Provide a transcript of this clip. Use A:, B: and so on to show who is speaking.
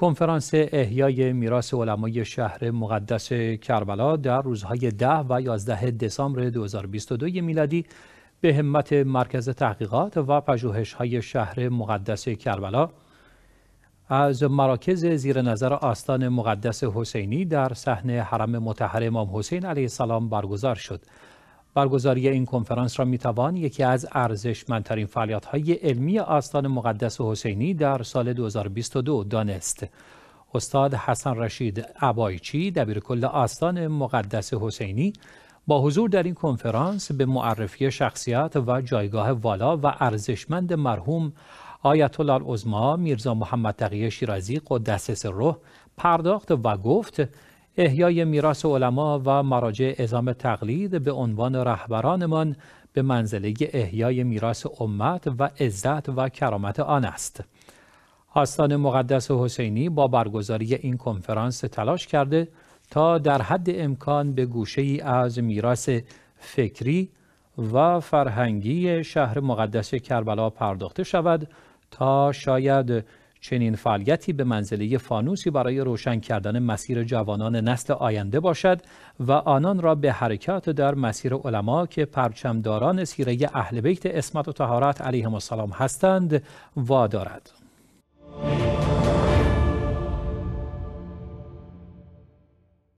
A: کنفرانس احیای میراث علمای شهر مقدس کربلا در روزهای 10 و 11 دسامبر 2022 میلادی به همت مرکز تحقیقات و های شهر مقدس کربلا از مراکز زیر نظر آستان مقدس حسینی در صحن حرم متحر امام حسین علیه السلام برگزار شد برگزاری این کنفرانس را میتوان یکی از ارزشمندترین فعالیت‌های علمی آستان مقدس حسینی در سال 2022 دانست. استاد حسن رشید عبایچی کل آستان مقدس حسینی با حضور در این کنفرانس به معرفی شخصیت و جایگاه والا و ارزشمند مرحوم آیت الله میرزا محمد تقی شیرازی قدس سره پرداخت و گفت احیای میراث علما و مراجع اعزام تقلید به عنوان رهبرانمان به منزله احیای میراث امت و عزت و کرامت آن است آستان مقدس حسینی با برگزاری این کنفرانس تلاش کرده تا در حد امکان به گوشه ای از میراث فکری و فرهنگی شهر مقدس کربلا پرداخته شود تا شاید چنین فعالیتی به منزله فانوسی برای روشن کردن مسیر جوانان نسل آینده باشد و آنان را به حرکات در مسیر علما که پرچمداران سیره اهل بیت اسمت و تهارت علیهم السلام هستند وادارد.